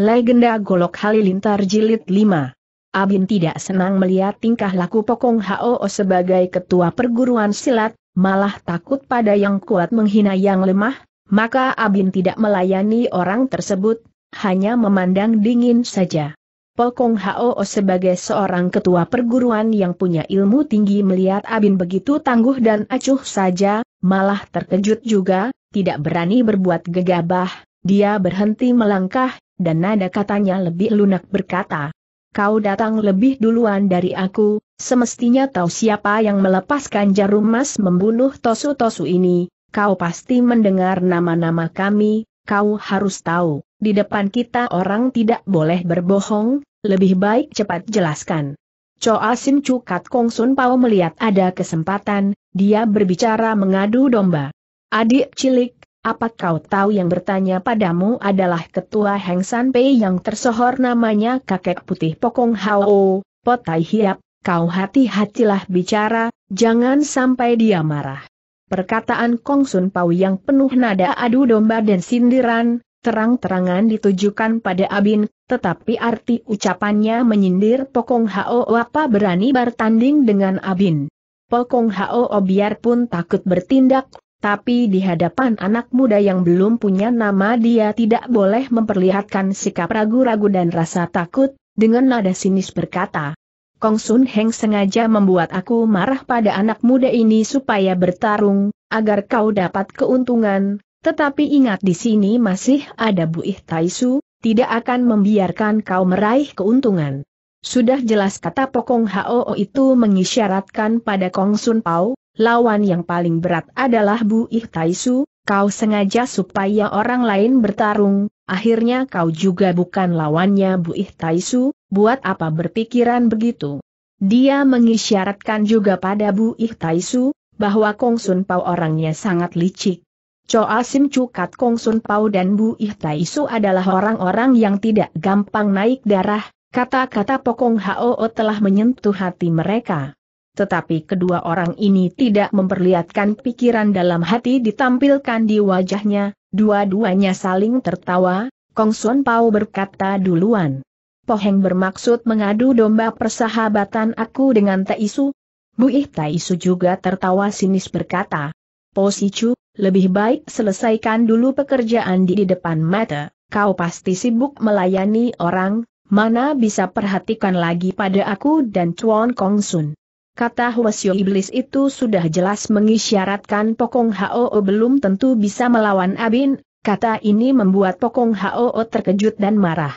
Legenda Golok Halilintar Jilid 5 Abin tidak senang melihat tingkah laku Pokong Hoo sebagai ketua perguruan silat, malah takut pada yang kuat menghina yang lemah, maka Abin tidak melayani orang tersebut, hanya memandang dingin saja. Pokong Hoo sebagai seorang ketua perguruan yang punya ilmu tinggi melihat Abin begitu tangguh dan acuh saja, malah terkejut juga, tidak berani berbuat gegabah, dia berhenti melangkah, dan nada katanya lebih lunak berkata, Kau datang lebih duluan dari aku, semestinya tahu siapa yang melepaskan jarum emas membunuh tosu-tosu ini, kau pasti mendengar nama-nama kami, kau harus tahu, di depan kita orang tidak boleh berbohong, lebih baik cepat jelaskan. Choa Sim Cukat Kong Sun Pao melihat ada kesempatan, dia berbicara mengadu domba. Adik cilik, apa kau tahu yang bertanya padamu adalah ketua Heng San Pei yang tersohor namanya kakek putih Pokong Hao, Potai Hiap, kau hati-hatilah bicara, jangan sampai dia marah. Perkataan Kong Sun Pau yang penuh nada adu domba dan sindiran, terang-terangan ditujukan pada Abin, tetapi arti ucapannya menyindir Pokong Hao apa berani bertanding dengan Abin. Pokong Hao biarpun takut bertindak tapi di hadapan anak muda yang belum punya nama dia tidak boleh memperlihatkan sikap ragu-ragu dan rasa takut, dengan nada sinis berkata. Kong Sun Heng sengaja membuat aku marah pada anak muda ini supaya bertarung, agar kau dapat keuntungan, tetapi ingat di sini masih ada Buih Su, tidak akan membiarkan kau meraih keuntungan. Sudah jelas kata Pokong Hoo itu mengisyaratkan pada Kong Sun Pao, Lawan yang paling berat adalah Bu Ihtaisu. kau sengaja supaya orang lain bertarung, akhirnya kau juga bukan lawannya Bu Ihtaisu. buat apa berpikiran begitu? Dia mengisyaratkan juga pada Bu Ihtaisu bahwa Kong Sun Pao orangnya sangat licik. Choa Sim Cukat Kong Sun Pao dan Bu Ihtaisu adalah orang-orang yang tidak gampang naik darah, kata-kata Pokong Hao telah menyentuh hati mereka. Tetapi kedua orang ini tidak memperlihatkan pikiran dalam hati ditampilkan di wajahnya, dua-duanya saling tertawa, Kong Suan Pao berkata duluan. Poheng bermaksud mengadu domba persahabatan aku dengan Taisu? Buih Taisu juga tertawa sinis berkata. si Chu, lebih baik selesaikan dulu pekerjaan di, di depan mata, kau pasti sibuk melayani orang, mana bisa perhatikan lagi pada aku dan Chuan Kong Sun. Kata Huasyo Iblis itu sudah jelas mengisyaratkan Pokong Hoo belum tentu bisa melawan Abin, kata ini membuat Pokong Hoo terkejut dan marah.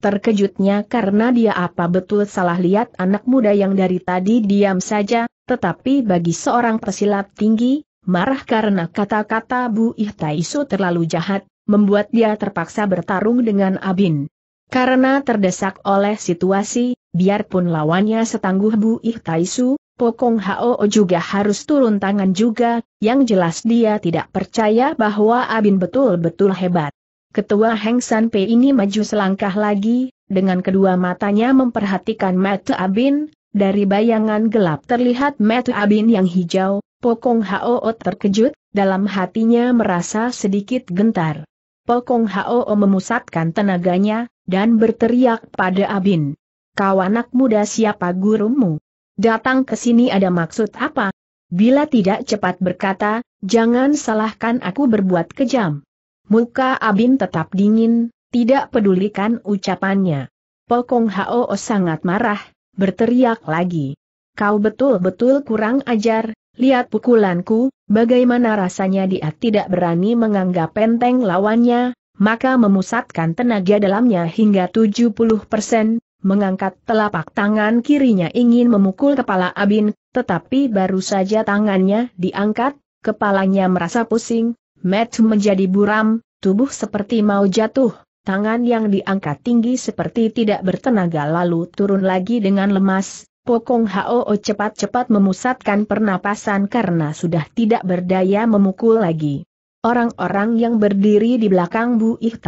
Terkejutnya karena dia apa betul salah lihat anak muda yang dari tadi diam saja, tetapi bagi seorang pesilat tinggi, marah karena kata-kata Bu Ihtaisu terlalu jahat, membuat dia terpaksa bertarung dengan Abin. Karena terdesak oleh situasi, biarpun lawannya setangguh Bu Ihtaisu, Pokong Hao juga harus turun tangan juga, yang jelas dia tidak percaya bahwa Abin betul-betul hebat. Ketua Heng San Pei ini maju selangkah lagi, dengan kedua matanya memperhatikan mata Abin, dari bayangan gelap terlihat mata Abin yang hijau, Pokong Hao terkejut, dalam hatinya merasa sedikit gentar. Pokong Hao memusatkan tenaganya, dan berteriak pada Abin. Kau anak muda siapa gurumu? datang ke sini ada maksud apa? Bila tidak cepat berkata, jangan salahkan aku berbuat kejam. Muka Abin tetap dingin, tidak pedulikan ucapannya. Pokong Hao sangat marah, berteriak lagi. Kau betul-betul kurang ajar, lihat pukulanku, bagaimana rasanya dia tidak berani menganggap penteng lawannya, maka memusatkan tenaga dalamnya hingga 70%, mengangkat telapak tangan kirinya ingin memukul kepala Abin, tetapi baru saja tangannya diangkat, kepalanya merasa pusing, Matt menjadi buram, tubuh seperti mau jatuh, tangan yang diangkat tinggi seperti tidak bertenaga lalu turun lagi dengan lemas. Pokong Hoo cepat-cepat memusatkan pernapasan karena sudah tidak berdaya memukul lagi. Orang-orang yang berdiri di belakang Bu Ih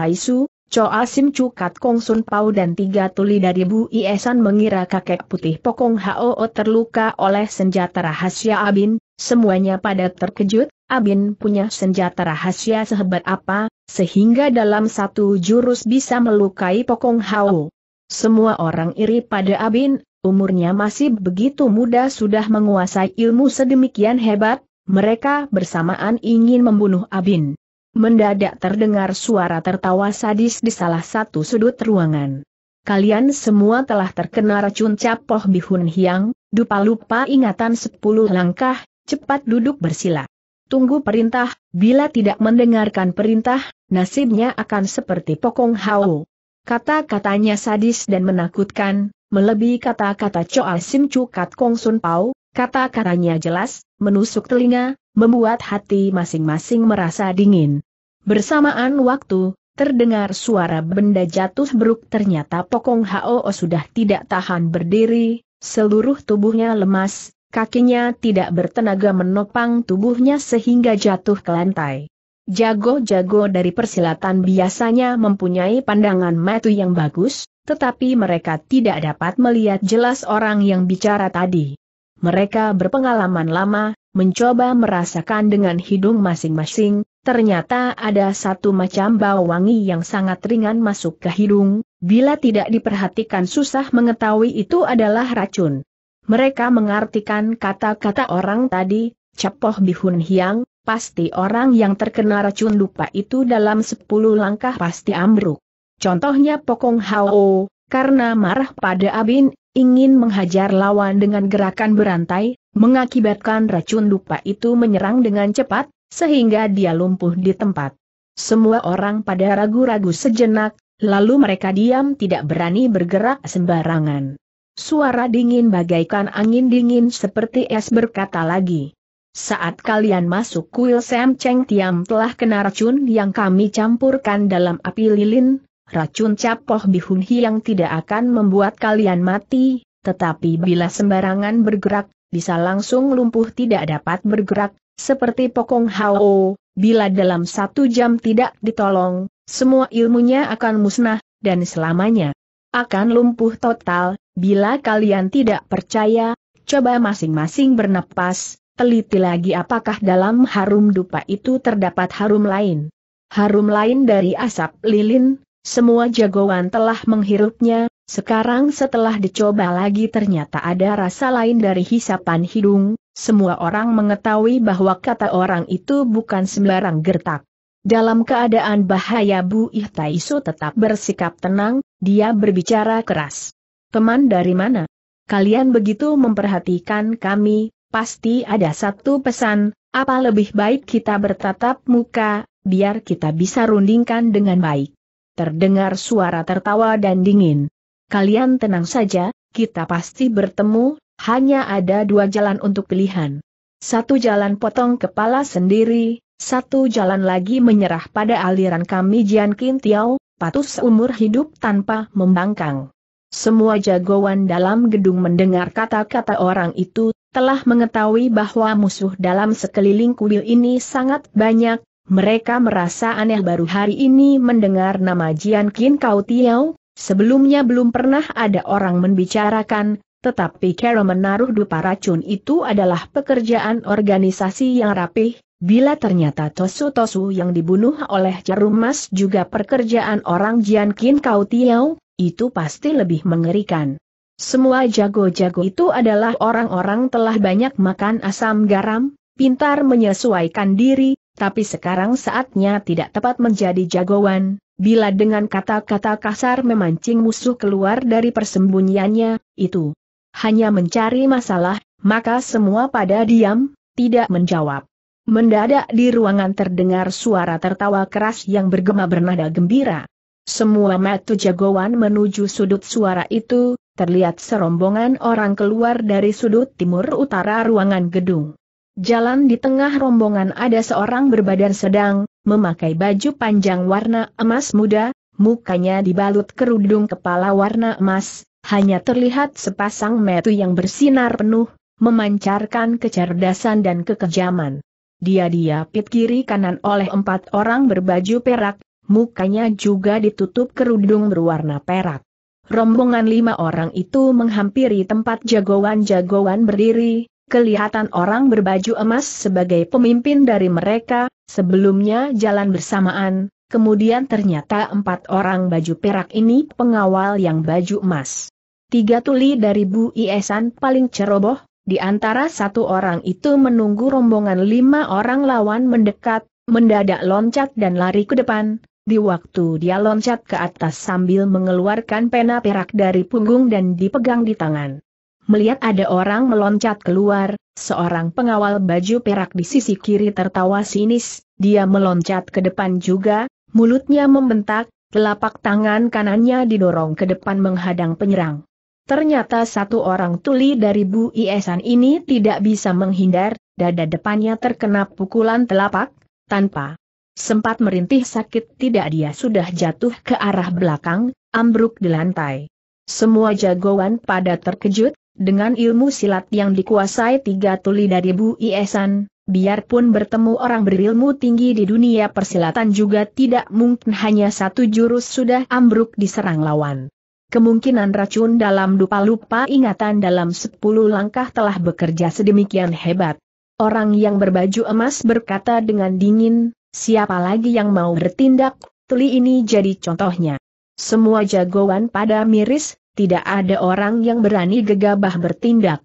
Choa Sim Cukat Kong Sun Pau dan tiga tuli dari Bu Iesan mengira kakek putih Pokong Hao terluka oleh senjata rahasia Abin, semuanya pada terkejut, Abin punya senjata rahasia sehebat apa, sehingga dalam satu jurus bisa melukai Pokong Hao. Semua orang iri pada Abin, umurnya masih begitu muda sudah menguasai ilmu sedemikian hebat, mereka bersamaan ingin membunuh Abin. Mendadak terdengar suara tertawa sadis di salah satu sudut ruangan. Kalian semua telah terkena racun capoh bihun hiang, dupa lupa ingatan sepuluh langkah, cepat duduk bersila. Tunggu perintah, bila tidak mendengarkan perintah, nasibnya akan seperti pokong hau. Kata-katanya sadis dan menakutkan, melebihi kata-kata coal Sim Kat Kong Sun pau. kata-katanya jelas, menusuk telinga, membuat hati masing-masing merasa dingin. Bersamaan waktu, terdengar suara benda jatuh beruk ternyata Pokong Hao sudah tidak tahan berdiri, seluruh tubuhnya lemas, kakinya tidak bertenaga menopang tubuhnya sehingga jatuh ke lantai. Jago-jago dari persilatan biasanya mempunyai pandangan mata yang bagus, tetapi mereka tidak dapat melihat jelas orang yang bicara tadi. Mereka berpengalaman lama, mencoba merasakan dengan hidung masing-masing, ternyata ada satu macam bau wangi yang sangat ringan masuk ke hidung, bila tidak diperhatikan susah mengetahui itu adalah racun. Mereka mengartikan kata-kata orang tadi, Capoh Bihun Hiang, pasti orang yang terkena racun lupa itu dalam sepuluh langkah pasti ambruk. Contohnya Pokong Hao, karena marah pada Abin, ingin menghajar lawan dengan gerakan berantai, mengakibatkan racun lupa itu menyerang dengan cepat, sehingga dia lumpuh di tempat. Semua orang pada ragu-ragu sejenak, lalu mereka diam tidak berani bergerak sembarangan. Suara dingin bagaikan angin dingin seperti es berkata lagi. Saat kalian masuk kuil Sam Cheng Tiam telah kena racun yang kami campurkan dalam api lilin, racun capoh bihun yang tidak akan membuat kalian mati, tetapi bila sembarangan bergerak, bisa langsung lumpuh tidak dapat bergerak, seperti Pokong Hao, bila dalam satu jam tidak ditolong, semua ilmunya akan musnah, dan selamanya akan lumpuh total, bila kalian tidak percaya, coba masing-masing bernapas, teliti lagi apakah dalam harum dupa itu terdapat harum lain. Harum lain dari asap lilin, semua jagoan telah menghirupnya, sekarang setelah dicoba lagi ternyata ada rasa lain dari hisapan hidung, semua orang mengetahui bahwa kata orang itu bukan sembarang gertak. Dalam keadaan bahaya Bu Ihtaiso tetap bersikap tenang, dia berbicara keras. Teman dari mana? Kalian begitu memperhatikan kami, pasti ada satu pesan, apa lebih baik kita bertatap muka, biar kita bisa rundingkan dengan baik. Terdengar suara tertawa dan dingin kalian tenang saja, kita pasti bertemu, hanya ada dua jalan untuk pilihan. Satu jalan potong kepala sendiri, satu jalan lagi menyerah pada aliran kami Jian Qin Tiao, patuh seumur hidup tanpa membangkang. Semua jagoan dalam gedung mendengar kata-kata orang itu, telah mengetahui bahwa musuh dalam sekeliling kuil ini sangat banyak, mereka merasa aneh baru hari ini mendengar nama Jian Qin Kau Tiao, Sebelumnya belum pernah ada orang membicarakan, tetapi cara menaruh dupa racun itu adalah pekerjaan organisasi yang rapih, bila ternyata Tosu-Tosu yang dibunuh oleh jarum mas juga pekerjaan orang Jian Kin Kau Tiau, itu pasti lebih mengerikan. Semua jago-jago itu adalah orang-orang telah banyak makan asam garam, pintar menyesuaikan diri, tapi sekarang saatnya tidak tepat menjadi jagoan, Bila dengan kata-kata kasar memancing musuh keluar dari persembunyiannya, itu hanya mencari masalah, maka semua pada diam, tidak menjawab. Mendadak di ruangan terdengar suara tertawa keras yang bergema bernada gembira. Semua mata jagoan menuju sudut suara itu, terlihat serombongan orang keluar dari sudut timur utara ruangan gedung. Jalan di tengah rombongan ada seorang berbadan sedang, memakai baju panjang warna emas muda, mukanya dibalut kerudung kepala warna emas, hanya terlihat sepasang metu yang bersinar penuh, memancarkan kecerdasan dan kekejaman. Dia diapit kiri kanan oleh empat orang berbaju perak, mukanya juga ditutup kerudung berwarna perak. Rombongan lima orang itu menghampiri tempat jagoan-jagoan berdiri, kelihatan orang berbaju emas sebagai pemimpin dari mereka, sebelumnya jalan bersamaan, kemudian ternyata empat orang baju perak ini pengawal yang baju emas. Tiga tuli dari Bu Iesan paling ceroboh, di antara satu orang itu menunggu rombongan lima orang lawan mendekat, mendadak loncat dan lari ke depan. Di waktu dia loncat ke atas sambil mengeluarkan pena perak dari punggung dan dipegang di tangan. Melihat ada orang meloncat keluar, seorang pengawal baju perak di sisi kiri tertawa sinis, dia meloncat ke depan juga, mulutnya membentak, telapak tangan kanannya didorong ke depan menghadang penyerang. Ternyata satu orang tuli dari Bu Iesan ini tidak bisa menghindar, dada depannya terkena pukulan telapak, tanpa sempat merintih sakit tidak dia sudah jatuh ke arah belakang, ambruk di lantai. Semua jagoan pada terkejut, dengan ilmu silat yang dikuasai tiga tuli dari Bu Iesan, biarpun bertemu orang berilmu tinggi di dunia persilatan juga tidak mungkin hanya satu jurus sudah ambruk diserang lawan. Kemungkinan racun dalam dupa lupa ingatan dalam sepuluh langkah telah bekerja sedemikian hebat. Orang yang berbaju emas berkata dengan dingin, siapa lagi yang mau bertindak, tuli ini jadi contohnya. Semua jagoan pada miris, tidak ada orang yang berani gegabah bertindak.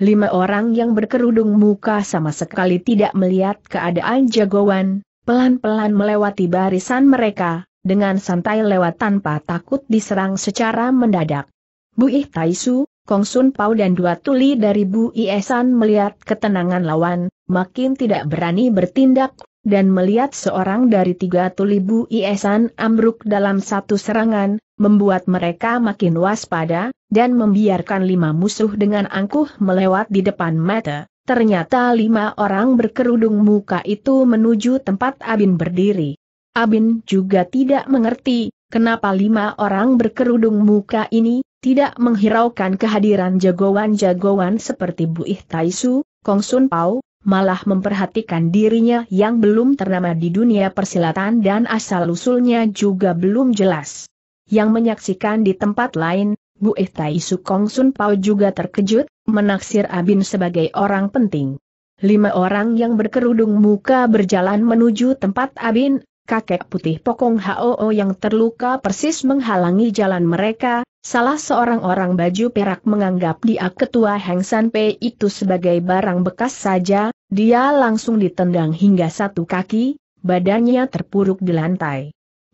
Lima orang yang berkerudung muka sama sekali tidak melihat keadaan jagoan, pelan-pelan melewati barisan mereka, dengan santai lewat tanpa takut diserang secara mendadak. Bu Taisu, Kong Sun Pao dan dua tuli dari Bu Iesan melihat ketenangan lawan, makin tidak berani bertindak, dan melihat seorang dari tiga tuli Bu Iesan ambruk dalam satu serangan, membuat mereka makin waspada, dan membiarkan lima musuh dengan angkuh melewat di depan mata. Ternyata lima orang berkerudung muka itu menuju tempat Abin berdiri. Abin juga tidak mengerti, kenapa lima orang berkerudung muka ini, tidak menghiraukan kehadiran jagoan-jagoan seperti Bu Ihtaisu, Kong Sun Pao, malah memperhatikan dirinya yang belum ternama di dunia persilatan dan asal-usulnya juga belum jelas yang menyaksikan di tempat lain, Bu eh Tai Sukong Sun Pao juga terkejut, menaksir Abin sebagai orang penting. Lima orang yang berkerudung muka berjalan menuju tempat Abin, kakek putih Pokong Hoo yang terluka persis menghalangi jalan mereka, salah seorang orang baju perak menganggap dia ketua Heng San Pei itu sebagai barang bekas saja, dia langsung ditendang hingga satu kaki, badannya terpuruk di lantai.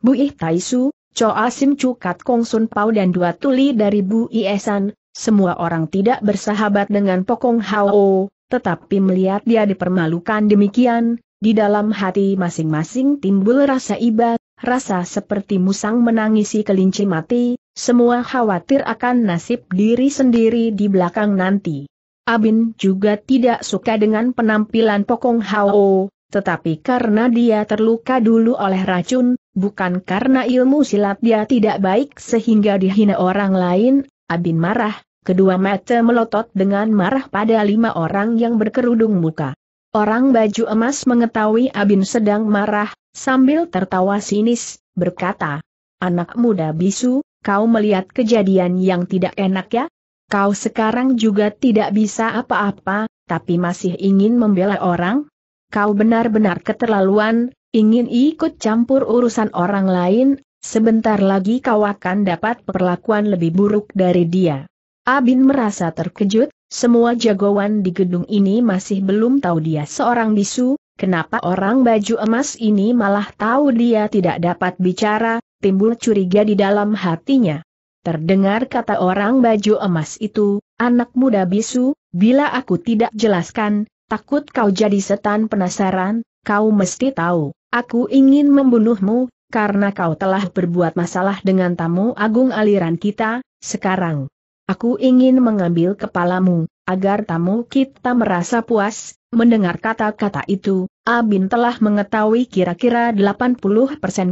Bu eh Taisu, Choa Sim Cukat Kong Sun Pau dan dua tuli dari Bu Iesan, semua orang tidak bersahabat dengan Pokong Hao, tetapi melihat dia dipermalukan demikian, di dalam hati masing-masing timbul rasa iba, rasa seperti musang menangisi kelinci mati, semua khawatir akan nasib diri sendiri di belakang nanti. Abin juga tidak suka dengan penampilan Pokong Hao, tetapi karena dia terluka dulu oleh racun, Bukan karena ilmu silat dia tidak baik sehingga dihina orang lain, Abin marah, kedua mata melotot dengan marah pada lima orang yang berkerudung muka. Orang baju emas mengetahui Abin sedang marah, sambil tertawa sinis, berkata, Anak muda bisu, kau melihat kejadian yang tidak enak ya? Kau sekarang juga tidak bisa apa-apa, tapi masih ingin membela orang? Kau benar-benar keterlaluan, ingin ikut campur urusan orang lain, sebentar lagi kau akan dapat perlakuan lebih buruk dari dia. Abin merasa terkejut, semua jagoan di gedung ini masih belum tahu dia seorang bisu, kenapa orang baju emas ini malah tahu dia tidak dapat bicara, timbul curiga di dalam hatinya. Terdengar kata orang baju emas itu, anak muda bisu, bila aku tidak jelaskan, takut kau jadi setan penasaran, kau mesti tahu. Aku ingin membunuhmu, karena kau telah berbuat masalah dengan tamu agung aliran kita, sekarang. Aku ingin mengambil kepalamu, agar tamu kita merasa puas, mendengar kata-kata itu, Abin telah mengetahui kira-kira 80%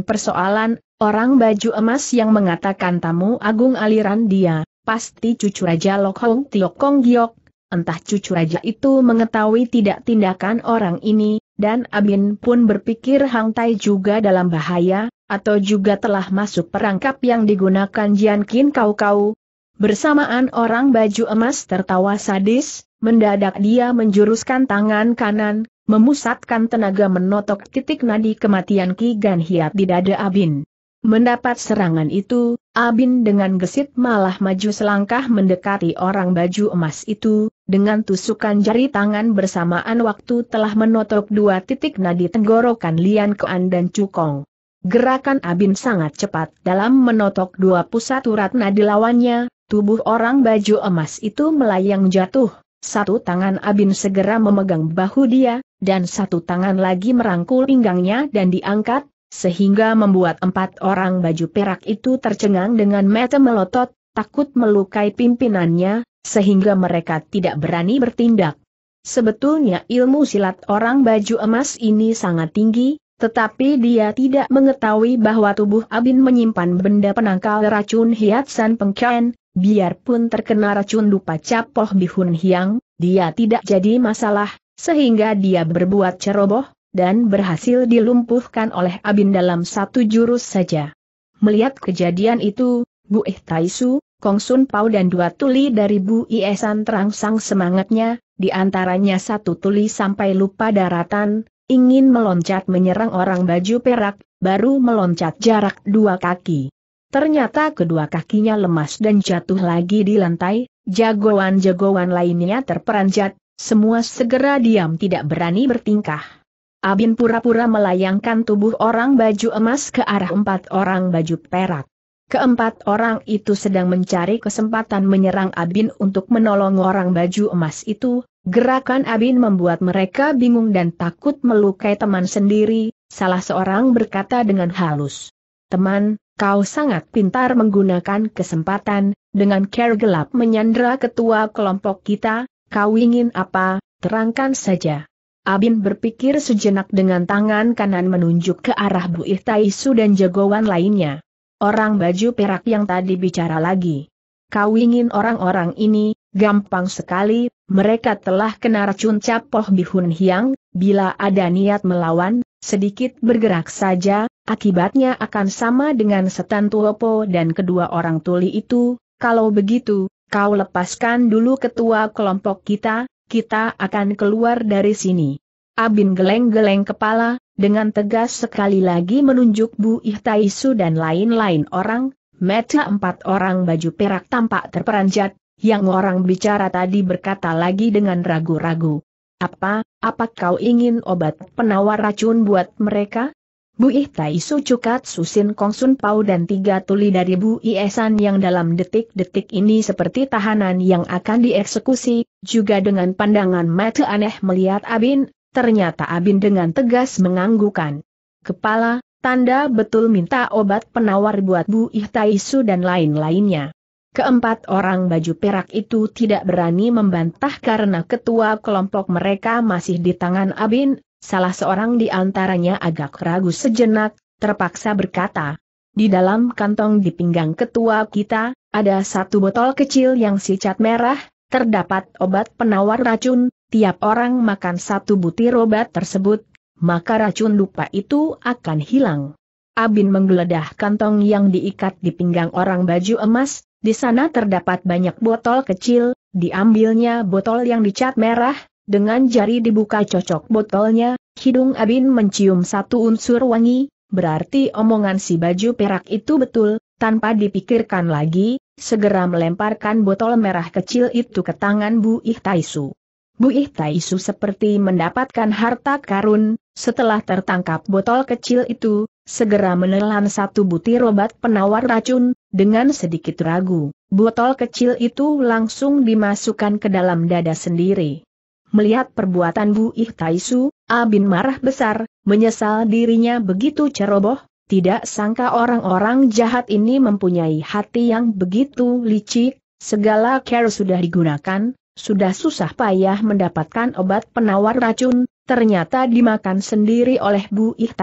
persoalan, orang baju emas yang mengatakan tamu agung aliran dia, pasti cucu Raja Lok Hong Tiok Kong Giok, entah cucu Raja itu mengetahui tidak tindakan orang ini, dan Abin pun berpikir Hang Tai juga dalam bahaya, atau juga telah masuk perangkap yang digunakan Jian Qin Kau-Kau. Bersamaan orang baju emas tertawa sadis, mendadak dia menjuruskan tangan kanan, memusatkan tenaga menotok titik nadi kematian Ki Gan Hiat di dada Abin. Mendapat serangan itu, Abin dengan gesit malah maju selangkah mendekati orang baju emas itu, dengan tusukan jari tangan bersamaan waktu telah menotok dua titik nadi tenggorokan Lian Kuan dan Cukong. Gerakan Abin sangat cepat dalam menotok dua pusat urat nadi lawannya, tubuh orang baju emas itu melayang jatuh. Satu tangan Abin segera memegang bahu dia, dan satu tangan lagi merangkul pinggangnya dan diangkat, sehingga membuat empat orang baju perak itu tercengang dengan mata melotot, takut melukai pimpinannya, sehingga mereka tidak berani bertindak. Sebetulnya ilmu silat orang baju emas ini sangat tinggi, tetapi dia tidak mengetahui bahwa tubuh Abin menyimpan benda penangkal racun hiatsan pengkian, biarpun terkena racun dupa capoh bihun hiang, dia tidak jadi masalah, sehingga dia berbuat ceroboh, dan berhasil dilumpuhkan oleh Abin dalam satu jurus saja. Melihat kejadian itu, Bu Eh Taisu, Kong Sun Pao dan dua tuli dari Bu Iesan terangsang semangatnya, di antaranya satu tuli sampai lupa daratan, ingin meloncat menyerang orang baju perak, baru meloncat jarak dua kaki. Ternyata kedua kakinya lemas dan jatuh lagi di lantai, jagoan-jagoan lainnya terperanjat, semua segera diam tidak berani bertingkah. Abin pura-pura melayangkan tubuh orang baju emas ke arah empat orang baju perak. Keempat orang itu sedang mencari kesempatan menyerang Abin untuk menolong orang baju emas itu. Gerakan Abin membuat mereka bingung dan takut melukai teman sendiri, salah seorang berkata dengan halus. Teman, kau sangat pintar menggunakan kesempatan, dengan care gelap menyandra ketua kelompok kita, kau ingin apa, terangkan saja. Abin berpikir sejenak dengan tangan kanan menunjuk ke arah Bu Ihtaisu dan jagoan lainnya. Orang baju perak yang tadi bicara lagi. Kau ingin orang-orang ini, gampang sekali, mereka telah kena racun capoh bihun hiang, bila ada niat melawan, sedikit bergerak saja, akibatnya akan sama dengan setan tuopo dan kedua orang tuli itu, kalau begitu, kau lepaskan dulu ketua kelompok kita, kita akan keluar dari sini. Abin geleng-geleng kepala, dengan tegas sekali lagi menunjuk Bu Ihtaisu dan lain-lain orang, meta empat orang baju perak tampak terperanjat, yang orang bicara tadi berkata lagi dengan ragu-ragu. Apa, apa kau ingin obat penawar racun buat mereka? Bu Ihtaisu cukat susin kongsun pau dan tiga tuli dari Bu Iesan yang dalam detik-detik ini seperti tahanan yang akan dieksekusi, juga dengan pandangan mata aneh melihat Abin, ternyata Abin dengan tegas menganggukan kepala, tanda betul minta obat penawar buat Bu Ihtaisu dan lain-lainnya. Keempat orang baju perak itu tidak berani membantah karena ketua kelompok mereka masih di tangan Abin, salah seorang di antaranya agak ragu sejenak, terpaksa berkata, di dalam kantong di pinggang ketua kita, ada satu botol kecil yang sicat merah, terdapat obat penawar racun, tiap orang makan satu butir obat tersebut, maka racun lupa itu akan hilang. Abin menggeledah kantong yang diikat di pinggang orang baju emas, di sana terdapat banyak botol kecil, diambilnya botol yang dicat merah, dengan jari dibuka cocok botolnya, hidung Abin mencium satu unsur wangi, berarti omongan si baju perak itu betul, tanpa dipikirkan lagi, segera melemparkan botol merah kecil itu ke tangan Bu Ihtaisu. Bu Ihtaisu seperti mendapatkan harta karun, setelah tertangkap botol kecil itu, segera menelan satu butir obat penawar racun, dengan sedikit ragu, botol kecil itu langsung dimasukkan ke dalam dada sendiri. Melihat perbuatan Bu Ihtaisu, Abin marah besar, menyesal dirinya begitu ceroboh, tidak sangka orang-orang jahat ini mempunyai hati yang begitu licik, segala care sudah digunakan, sudah susah payah mendapatkan obat penawar racun, ternyata dimakan sendiri oleh Bu Ih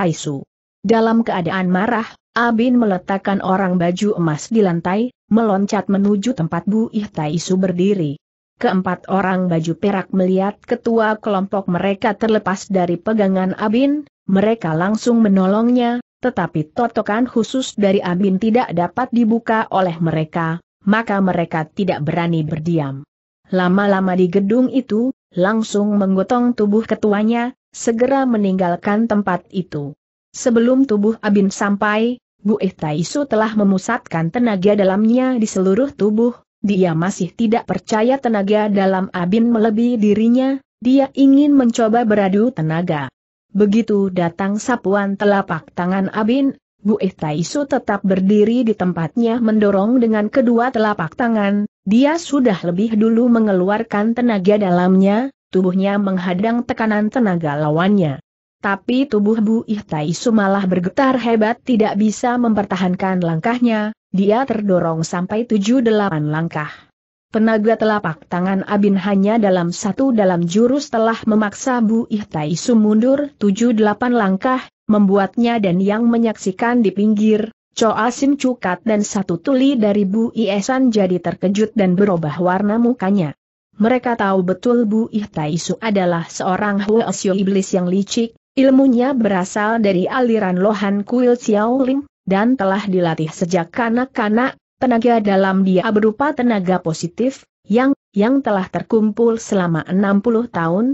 Dalam keadaan marah, Abin meletakkan orang baju emas di lantai, meloncat menuju tempat Bu Ih berdiri. Keempat orang baju perak melihat ketua kelompok mereka terlepas dari pegangan Abin, mereka langsung menolongnya, tetapi totokan khusus dari Abin tidak dapat dibuka oleh mereka, maka mereka tidak berani berdiam. Lama-lama di gedung itu, langsung menggotong tubuh ketuanya, segera meninggalkan tempat itu. Sebelum tubuh Abin sampai, Bu Ihtaisu telah memusatkan tenaga dalamnya di seluruh tubuh, dia masih tidak percaya tenaga dalam Abin melebihi dirinya, dia ingin mencoba beradu tenaga. Begitu datang sapuan telapak tangan Abin, Bu Ihtaisu tetap berdiri di tempatnya mendorong dengan kedua telapak tangan, dia sudah lebih dulu mengeluarkan tenaga dalamnya, tubuhnya menghadang tekanan tenaga lawannya. Tapi tubuh Bu Ihtaisu malah bergetar hebat tidak bisa mempertahankan langkahnya, dia terdorong sampai 7-8 langkah. Penaga telapak tangan Abin hanya dalam satu dalam jurus telah memaksa Bu Ihtaisu mundur tujuh delapan langkah, membuatnya dan yang menyaksikan di pinggir, Choa Sim Cukat dan satu tuli dari Bu Iesan jadi terkejut dan berubah warna mukanya. Mereka tahu betul Bu Ihtaisu adalah seorang Huasyo Iblis yang licik, ilmunya berasal dari aliran Lohan Kuil Xiaoling, dan telah dilatih sejak kanak-kanak, Tenaga dalam dia berupa tenaga positif, yang, yang telah terkumpul selama 60 tahun.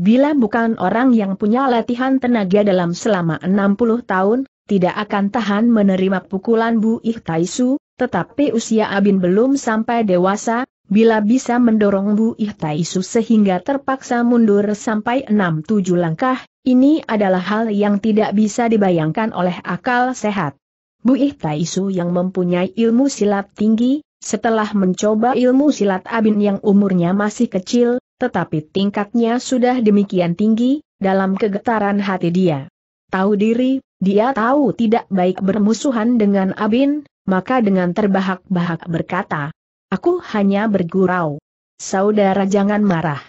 Bila bukan orang yang punya latihan tenaga dalam selama 60 tahun, tidak akan tahan menerima pukulan Bu Ihtaisu. tetapi usia Abin belum sampai dewasa, bila bisa mendorong Bu Ihtaisu sehingga terpaksa mundur sampai 6-7 langkah, ini adalah hal yang tidak bisa dibayangkan oleh akal sehat. Bu Ihtaisu yang mempunyai ilmu silat tinggi, setelah mencoba ilmu silat Abin yang umurnya masih kecil, tetapi tingkatnya sudah demikian tinggi, dalam kegetaran hati dia. Tahu diri, dia tahu tidak baik bermusuhan dengan Abin, maka dengan terbahak-bahak berkata, Aku hanya bergurau. Saudara jangan marah.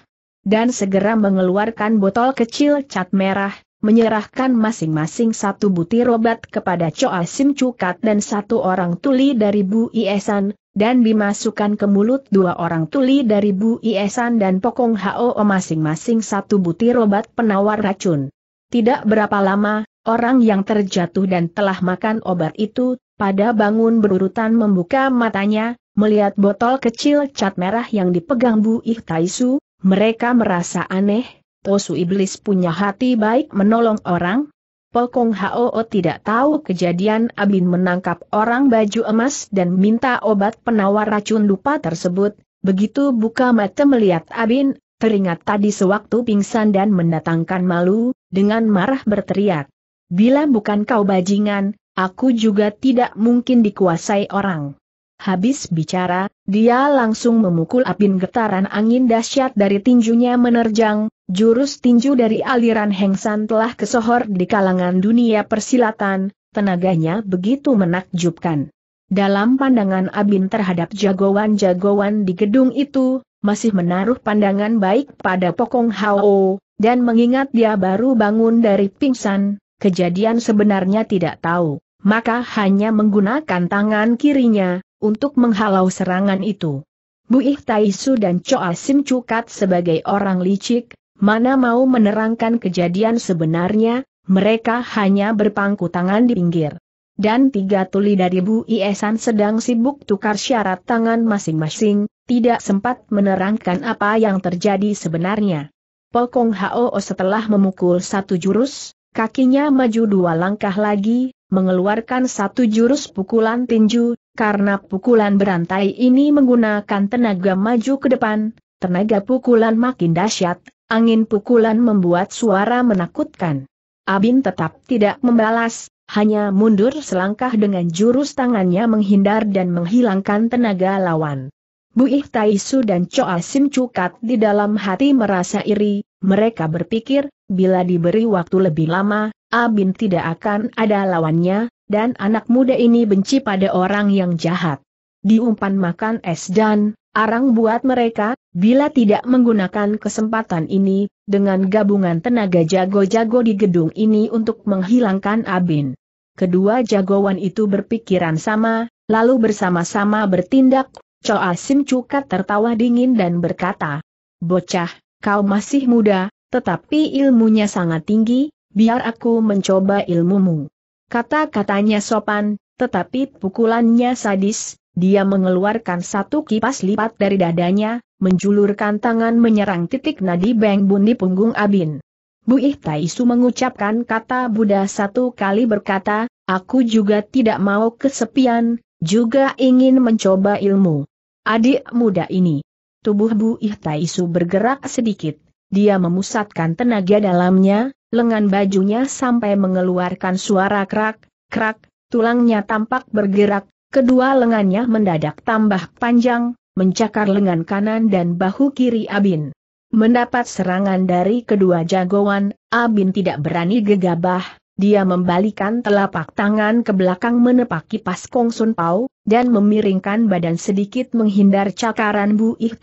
Dan segera mengeluarkan botol kecil cat merah, menyerahkan masing-masing satu butir obat kepada Choa Sim Cukat dan satu orang tuli dari Bu Iesan, dan dimasukkan ke mulut dua orang tuli dari Bu Iesan dan Pokong Hao masing-masing satu butir obat penawar racun. Tidak berapa lama, orang yang terjatuh dan telah makan obat itu, pada bangun berurutan membuka matanya, melihat botol kecil cat merah yang dipegang Bu Ihtaisu, mereka merasa aneh, Posu Iblis punya hati baik menolong orang? Pokong Hao tidak tahu kejadian Abin menangkap orang baju emas dan minta obat penawar racun lupa tersebut, begitu buka mata melihat Abin, teringat tadi sewaktu pingsan dan mendatangkan malu, dengan marah berteriak. Bila bukan kau bajingan, aku juga tidak mungkin dikuasai orang. Habis bicara, dia langsung memukul Abin getaran angin dahsyat dari tinjunya menerjang, Jurus tinju dari aliran Hengsan telah kesohor di kalangan dunia persilatan, tenaganya begitu menakjubkan. Dalam pandangan Abin terhadap jagoan-jagoan di gedung itu, masih menaruh pandangan baik pada Pokong Hao, dan mengingat dia baru bangun dari pingsan, kejadian sebenarnya tidak tahu, maka hanya menggunakan tangan kirinya, untuk menghalau serangan itu. Bu Taisu dan Choa Sim Cukat sebagai orang licik, Mana mau menerangkan kejadian sebenarnya, mereka hanya berpangku tangan di pinggir. Dan tiga tuli dari Bu Iesan sedang sibuk tukar syarat tangan masing-masing, tidak sempat menerangkan apa yang terjadi sebenarnya. Pokong Hao setelah memukul satu jurus, kakinya maju dua langkah lagi, mengeluarkan satu jurus pukulan tinju, karena pukulan berantai ini menggunakan tenaga maju ke depan, tenaga pukulan makin dahsyat, Angin pukulan membuat suara menakutkan. Abin tetap tidak membalas, hanya mundur selangkah dengan jurus tangannya menghindar dan menghilangkan tenaga lawan. Bu Ihtaisu dan Choa Sim Cukat di dalam hati merasa iri, mereka berpikir, bila diberi waktu lebih lama, Abin tidak akan ada lawannya, dan anak muda ini benci pada orang yang jahat. Diumpan makan es dan Arang buat mereka, bila tidak menggunakan kesempatan ini, dengan gabungan tenaga jago-jago di gedung ini untuk menghilangkan Abin. Kedua jagoan itu berpikiran sama, lalu bersama-sama bertindak, Choa Sim Cukat tertawa dingin dan berkata, Bocah, kau masih muda, tetapi ilmunya sangat tinggi, biar aku mencoba ilmumu. Kata-katanya sopan, tetapi pukulannya sadis, dia mengeluarkan satu kipas lipat dari dadanya, menjulurkan tangan menyerang titik nadi Beng Bun di punggung Abin. Bu Ihtaisu mengucapkan kata Buddha satu kali berkata, aku juga tidak mau kesepian, juga ingin mencoba ilmu. Adik muda ini. Tubuh Bu Ihtaisu bergerak sedikit, dia memusatkan tenaga dalamnya, lengan bajunya sampai mengeluarkan suara krak, krak, tulangnya tampak bergerak, Kedua lengannya mendadak tambah panjang, mencakar lengan kanan dan bahu kiri Abin. Mendapat serangan dari kedua jagoan, Abin tidak berani gegabah, dia membalikan telapak tangan ke belakang menepaki pas Kong Sun Pao, dan memiringkan badan sedikit menghindar cakaran Bu Ih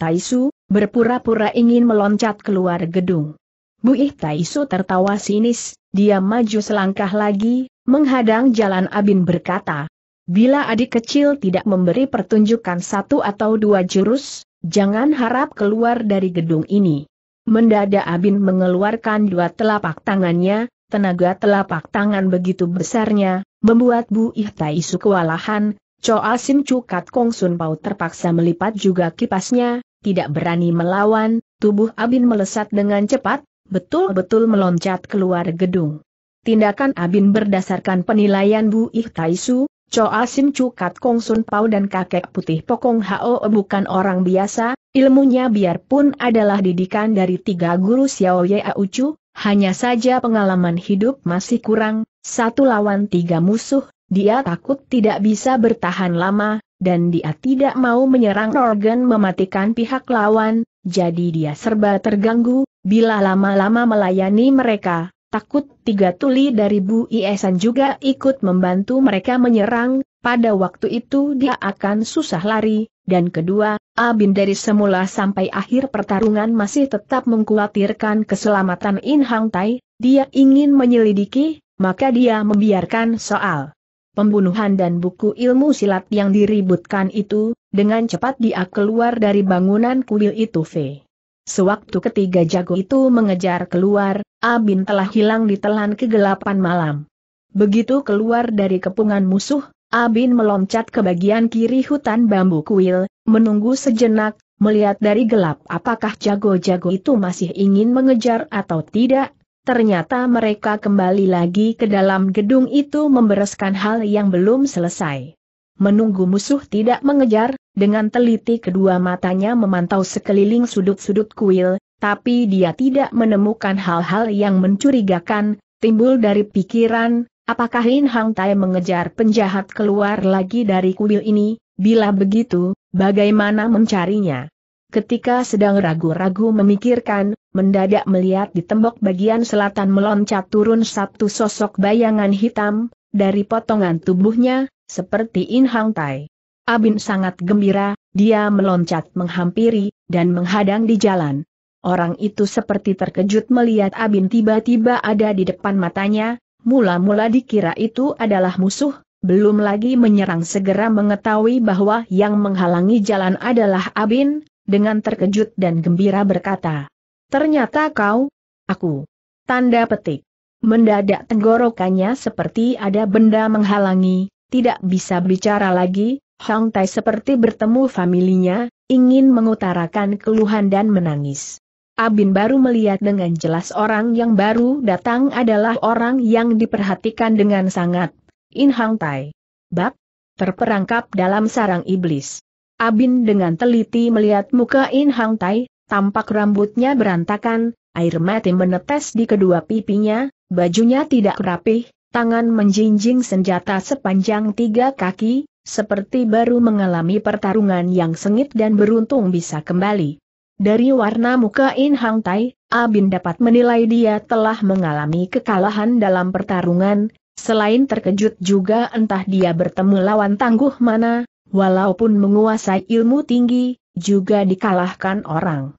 berpura-pura ingin meloncat keluar gedung. Bu Ih tertawa sinis, dia maju selangkah lagi, menghadang jalan Abin berkata, Bila adik kecil tidak memberi pertunjukan satu atau dua jurus, jangan harap keluar dari gedung ini. Mendadak Abin mengeluarkan dua telapak tangannya, tenaga telapak tangan begitu besarnya, membuat Bu Ihtai Su kewalahan, Choa Sim Cukat Kong Sun Pau terpaksa melipat juga kipasnya, tidak berani melawan, tubuh Abin melesat dengan cepat, betul-betul meloncat keluar gedung. Tindakan Abin berdasarkan penilaian Bu Ihtaisu, Choa Sim Cukat Kong Sun Pau dan kakek putih Pokong Hao bukan orang biasa, ilmunya biarpun adalah didikan dari tiga guru Xiao Ye Aucu, hanya saja pengalaman hidup masih kurang, satu lawan tiga musuh, dia takut tidak bisa bertahan lama, dan dia tidak mau menyerang organ mematikan pihak lawan, jadi dia serba terganggu, bila lama-lama melayani mereka, Takut tiga tuli dari Bu Iesan juga ikut membantu mereka menyerang, pada waktu itu dia akan susah lari, dan kedua, Abin dari semula sampai akhir pertarungan masih tetap mengkhawatirkan keselamatan In Hang Tai, dia ingin menyelidiki, maka dia membiarkan soal pembunuhan dan buku ilmu silat yang diributkan itu, dengan cepat dia keluar dari bangunan kuil itu V. Sewaktu ketiga jago itu mengejar keluar, Abin telah hilang ditelan kegelapan malam. Begitu keluar dari kepungan musuh, Abin meloncat ke bagian kiri hutan bambu kuil, menunggu sejenak, melihat dari gelap apakah jago-jago itu masih ingin mengejar atau tidak. Ternyata mereka kembali lagi ke dalam gedung itu membereskan hal yang belum selesai. Menunggu musuh tidak mengejar, dengan teliti kedua matanya memantau sekeliling sudut-sudut kuil, tapi dia tidak menemukan hal-hal yang mencurigakan, timbul dari pikiran, apakah Lin Hang Tai mengejar penjahat keluar lagi dari kuil ini, bila begitu, bagaimana mencarinya? Ketika sedang ragu-ragu memikirkan, mendadak melihat di tembok bagian selatan meloncat turun satu sosok bayangan hitam, dari potongan tubuhnya, seperti In Hang Tai. Abin sangat gembira, dia meloncat menghampiri, dan menghadang di jalan. Orang itu seperti terkejut melihat Abin tiba-tiba ada di depan matanya, mula-mula dikira itu adalah musuh, belum lagi menyerang segera mengetahui bahwa yang menghalangi jalan adalah Abin, dengan terkejut dan gembira berkata, Ternyata kau, aku. Tanda petik. Mendadak tenggorokannya seperti ada benda menghalangi, tidak bisa bicara lagi, Hang Tai seperti bertemu familinya, ingin mengutarakan keluhan dan menangis. Abin baru melihat dengan jelas orang yang baru datang adalah orang yang diperhatikan dengan sangat. In Hang Tai. Bab. Terperangkap dalam sarang iblis. Abin dengan teliti melihat muka In Hang Tai, tampak rambutnya berantakan, air mati menetes di kedua pipinya, bajunya tidak rapih, Tangan menjinjing senjata sepanjang tiga kaki, seperti baru mengalami pertarungan yang sengit dan beruntung bisa kembali. Dari warna muka In Hang Tai, Abin dapat menilai dia telah mengalami kekalahan dalam pertarungan, selain terkejut juga entah dia bertemu lawan tangguh mana, walaupun menguasai ilmu tinggi, juga dikalahkan orang.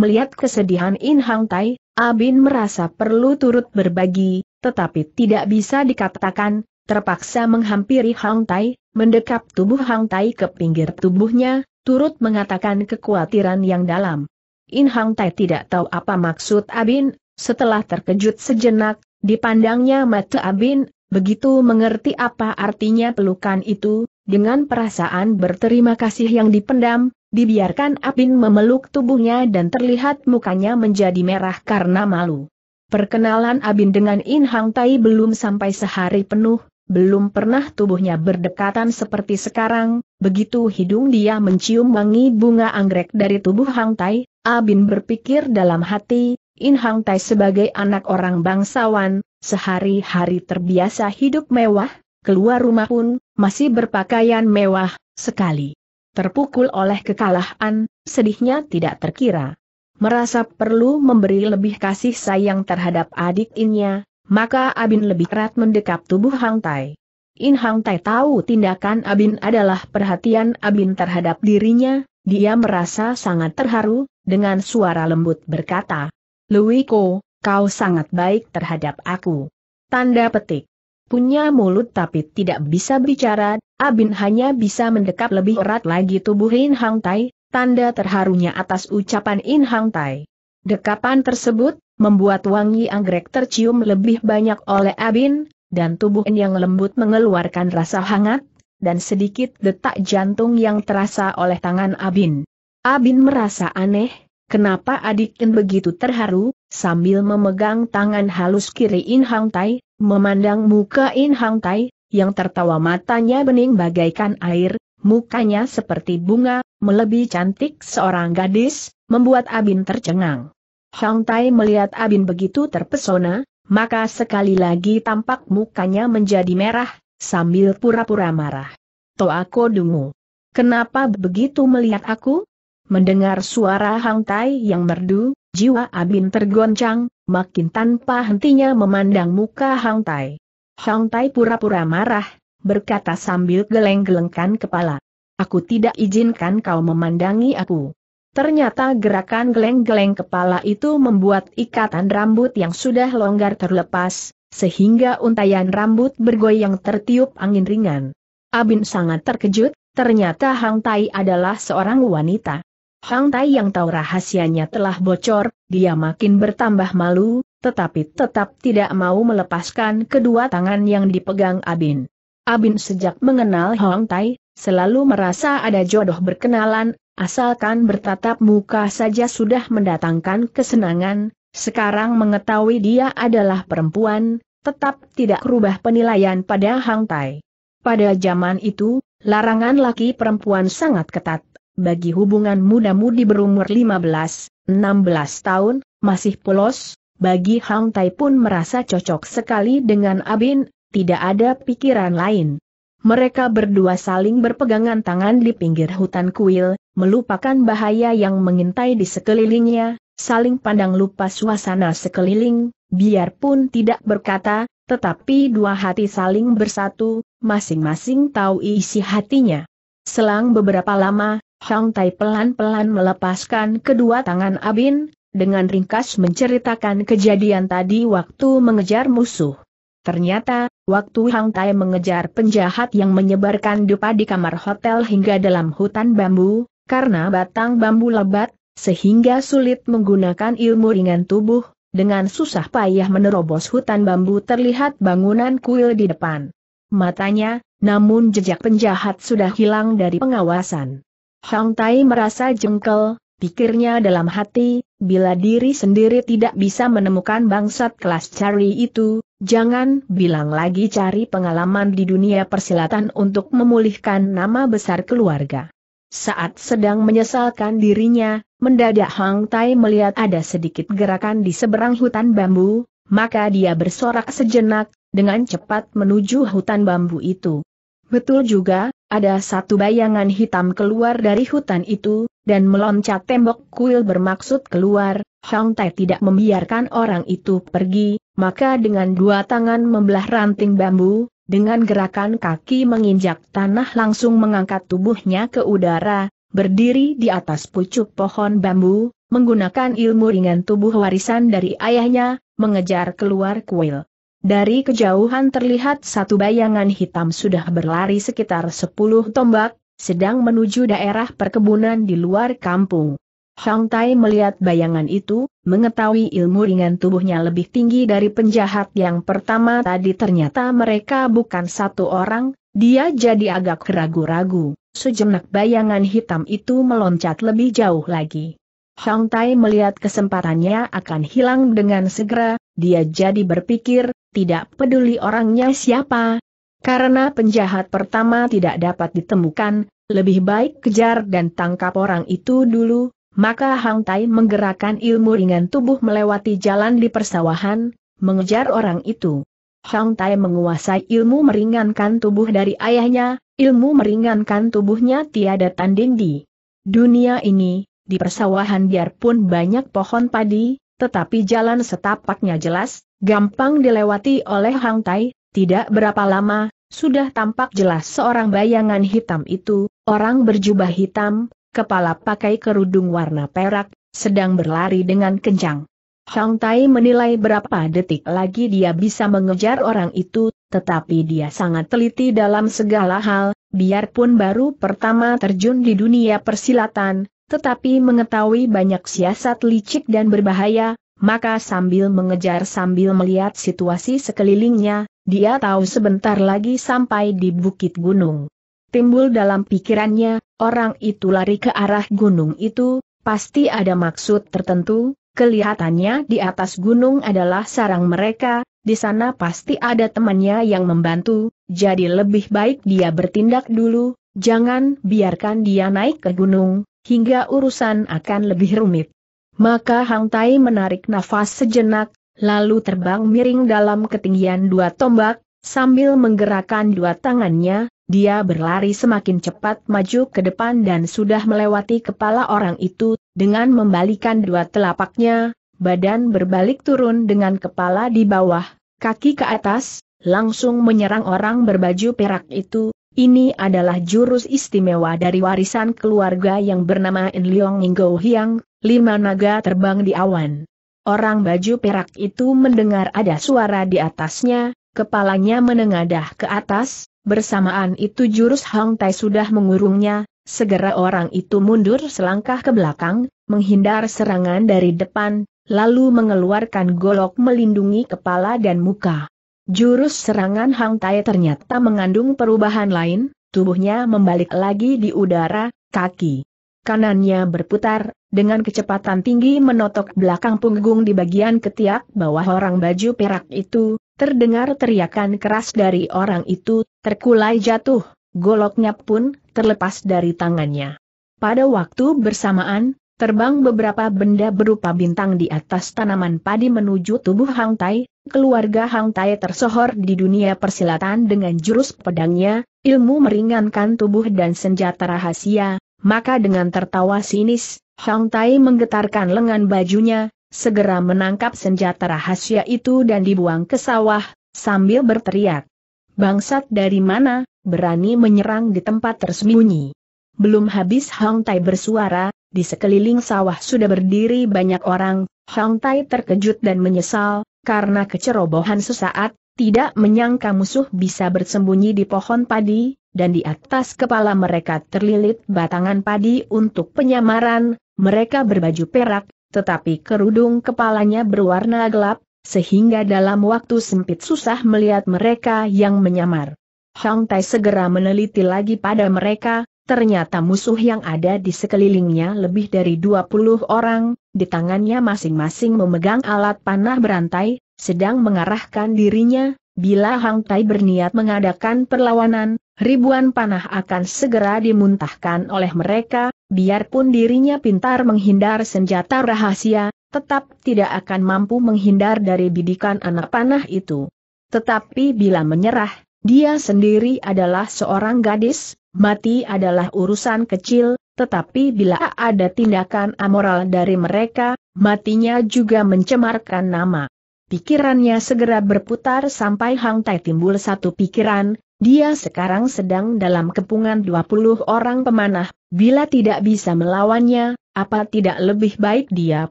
Melihat kesedihan In Hang Tai, Abin merasa perlu turut berbagi, tetapi tidak bisa dikatakan, terpaksa menghampiri Hang Tai, mendekap tubuh Hang Tai ke pinggir tubuhnya, turut mengatakan kekhawatiran yang dalam. In Hang Tai tidak tahu apa maksud Abin, setelah terkejut sejenak, dipandangnya mata Abin, begitu mengerti apa artinya pelukan itu, dengan perasaan berterima kasih yang dipendam, dibiarkan Abin memeluk tubuhnya dan terlihat mukanya menjadi merah karena malu. Perkenalan Abin dengan In Hang Tai belum sampai sehari penuh, belum pernah tubuhnya berdekatan seperti sekarang, begitu hidung dia mencium wangi bunga anggrek dari tubuh Hang Tai, Abin berpikir dalam hati, In Hang Tai sebagai anak orang bangsawan, sehari-hari terbiasa hidup mewah, keluar rumah pun, masih berpakaian mewah, sekali. Terpukul oleh kekalahan, sedihnya tidak terkira merasa perlu memberi lebih kasih sayang terhadap adik inya, maka Abin lebih erat mendekap tubuh Hang Tai. In Hang Tai tahu tindakan Abin adalah perhatian Abin terhadap dirinya, dia merasa sangat terharu, dengan suara lembut berkata, Luiko, kau sangat baik terhadap aku. Tanda petik. Punya mulut tapi tidak bisa bicara, Abin hanya bisa mendekap lebih erat lagi tubuh In Hang Tai, tanda terharunya atas ucapan In Hang Tai. Dekapan tersebut, membuat wangi anggrek tercium lebih banyak oleh Abin, dan tubuh yang lembut mengeluarkan rasa hangat, dan sedikit detak jantung yang terasa oleh tangan Abin. Abin merasa aneh, Kenapa In begitu terharu, sambil memegang tangan halus kiri In Hang Tai, memandang muka In Hang Tai, yang tertawa matanya bening bagaikan air, Mukanya seperti bunga, melebihi cantik seorang gadis, membuat Abin tercengang. Hong Tai melihat Abin begitu terpesona, maka sekali lagi tampak mukanya menjadi merah, sambil pura-pura marah. To aku dungu. Kenapa begitu melihat aku? Mendengar suara Hang Tai yang merdu, jiwa Abin tergoncang, makin tanpa hentinya memandang muka Hang Tai. Hang Tai pura-pura marah, berkata sambil geleng-gelengkan kepala. Aku tidak izinkan kau memandangi aku. Ternyata gerakan geleng-geleng kepala itu membuat ikatan rambut yang sudah longgar terlepas, sehingga untayan rambut bergoyang tertiup angin ringan. Abin sangat terkejut, ternyata Hang Tai adalah seorang wanita. Hang Tai yang tahu rahasianya telah bocor, dia makin bertambah malu, tetapi tetap tidak mau melepaskan kedua tangan yang dipegang Abin. Abin sejak mengenal Hong Tai, selalu merasa ada jodoh berkenalan, asalkan bertatap muka saja sudah mendatangkan kesenangan, sekarang mengetahui dia adalah perempuan, tetap tidak rubah penilaian pada Hang Tai. Pada zaman itu, larangan laki perempuan sangat ketat, bagi hubungan muda-mudi berumur 15, 16 tahun, masih polos, bagi Hang Tai pun merasa cocok sekali dengan Abin, tidak ada pikiran lain. Mereka berdua saling berpegangan tangan di pinggir hutan kuil, melupakan bahaya yang mengintai di sekelilingnya, saling pandang lupa suasana sekeliling, biarpun tidak berkata, tetapi dua hati saling bersatu, masing-masing tahu isi hatinya. Selang beberapa lama, Hong Tai pelan-pelan melepaskan kedua tangan Abin, dengan ringkas menceritakan kejadian tadi waktu mengejar musuh. Ternyata, Waktu Hang Tai mengejar penjahat yang menyebarkan dupa di kamar hotel hingga dalam hutan bambu, karena batang bambu lebat, sehingga sulit menggunakan ilmu ringan tubuh, dengan susah payah menerobos hutan bambu terlihat bangunan kuil di depan matanya, namun jejak penjahat sudah hilang dari pengawasan. Hang Tai merasa jengkel, pikirnya dalam hati, bila diri sendiri tidak bisa menemukan bangsat kelas cari itu, Jangan bilang lagi cari pengalaman di dunia persilatan untuk memulihkan nama besar keluarga. Saat sedang menyesalkan dirinya, mendadak Hang Tai melihat ada sedikit gerakan di seberang hutan bambu, maka dia bersorak sejenak, dengan cepat menuju hutan bambu itu. Betul juga, ada satu bayangan hitam keluar dari hutan itu, dan meloncat tembok kuil bermaksud keluar, Hang Tai tidak membiarkan orang itu pergi, maka dengan dua tangan membelah ranting bambu, dengan gerakan kaki menginjak tanah langsung mengangkat tubuhnya ke udara, berdiri di atas pucuk pohon bambu, menggunakan ilmu ringan tubuh warisan dari ayahnya, mengejar keluar kuil. Dari kejauhan terlihat satu bayangan hitam sudah berlari sekitar sepuluh tombak, sedang menuju daerah perkebunan di luar kampung. Hang Tai melihat bayangan itu, mengetahui ilmu ringan tubuhnya lebih tinggi dari penjahat yang pertama tadi ternyata mereka bukan satu orang, dia jadi agak ragu-ragu. Sejenak bayangan hitam itu meloncat lebih jauh lagi. Hang Tai melihat kesempatannya akan hilang dengan segera, dia jadi berpikir, tidak peduli orangnya siapa. Karena penjahat pertama tidak dapat ditemukan, lebih baik kejar dan tangkap orang itu dulu, maka Hang Tai menggerakkan ilmu ringan tubuh melewati jalan di persawahan, mengejar orang itu. Hang Tai menguasai ilmu meringankan tubuh dari ayahnya, ilmu meringankan tubuhnya tiada tanding di dunia ini, di persawahan biarpun banyak pohon padi, tetapi jalan setapaknya jelas, gampang dilewati oleh Hang Tai, tidak berapa lama, sudah tampak jelas seorang bayangan hitam itu, orang berjubah hitam, kepala pakai kerudung warna perak, sedang berlari dengan kencang. Hong Tai menilai berapa detik lagi dia bisa mengejar orang itu, tetapi dia sangat teliti dalam segala hal, biarpun baru pertama terjun di dunia persilatan, tetapi mengetahui banyak siasat licik dan berbahaya, maka sambil mengejar sambil melihat situasi sekelilingnya, dia tahu sebentar lagi sampai di bukit gunung. Timbul dalam pikirannya, orang itu lari ke arah gunung itu, pasti ada maksud tertentu, kelihatannya di atas gunung adalah sarang mereka, di sana pasti ada temannya yang membantu, jadi lebih baik dia bertindak dulu, jangan biarkan dia naik ke gunung, hingga urusan akan lebih rumit. Maka Hang Tai menarik nafas sejenak, lalu terbang miring dalam ketinggian dua tombak, sambil menggerakkan dua tangannya, dia berlari semakin cepat maju ke depan dan sudah melewati kepala orang itu, dengan membalikan dua telapaknya, badan berbalik turun dengan kepala di bawah, kaki ke atas, langsung menyerang orang berbaju perak itu. Ini adalah jurus istimewa dari warisan keluarga yang bernama Enliong Ngo Hiang, lima naga terbang di awan. Orang baju perak itu mendengar ada suara di atasnya, kepalanya menengadah ke atas, Bersamaan itu jurus Hang Tai sudah mengurungnya, segera orang itu mundur selangkah ke belakang, menghindar serangan dari depan, lalu mengeluarkan golok melindungi kepala dan muka. Jurus serangan Hang Tai ternyata mengandung perubahan lain, tubuhnya membalik lagi di udara, kaki kanannya berputar, dengan kecepatan tinggi menotok belakang punggung di bagian ketiak bawah orang baju perak itu, Terdengar teriakan keras dari orang itu, terkulai jatuh, goloknya pun terlepas dari tangannya. Pada waktu bersamaan, terbang beberapa benda berupa bintang di atas tanaman padi menuju tubuh Hang Tai, keluarga Hang Tai tersohor di dunia persilatan dengan jurus pedangnya, ilmu meringankan tubuh dan senjata rahasia, maka dengan tertawa sinis, Hang Tai menggetarkan lengan bajunya, segera menangkap senjata rahasia itu dan dibuang ke sawah, sambil berteriak. Bangsat dari mana, berani menyerang di tempat tersembunyi. Belum habis Hong Tai bersuara, di sekeliling sawah sudah berdiri banyak orang, Hong Tai terkejut dan menyesal, karena kecerobohan sesaat, tidak menyangka musuh bisa bersembunyi di pohon padi, dan di atas kepala mereka terlilit batangan padi untuk penyamaran, mereka berbaju perak, tetapi kerudung kepalanya berwarna gelap, sehingga dalam waktu sempit susah melihat mereka yang menyamar. Hang Tai segera meneliti lagi pada mereka, ternyata musuh yang ada di sekelilingnya lebih dari 20 orang, di tangannya masing-masing memegang alat panah berantai, sedang mengarahkan dirinya, bila Hang Tai berniat mengadakan perlawanan, ribuan panah akan segera dimuntahkan oleh mereka, biarpun dirinya pintar menghindar senjata rahasia, tetap tidak akan mampu menghindar dari bidikan anak panah itu. Tetapi bila menyerah, dia sendiri adalah seorang gadis, mati adalah urusan kecil, tetapi bila ada tindakan amoral dari mereka, matinya juga mencemarkan nama. Pikirannya segera berputar sampai Hang Tai timbul satu pikiran, dia sekarang sedang dalam kepungan 20 orang pemanah, bila tidak bisa melawannya, apa tidak lebih baik dia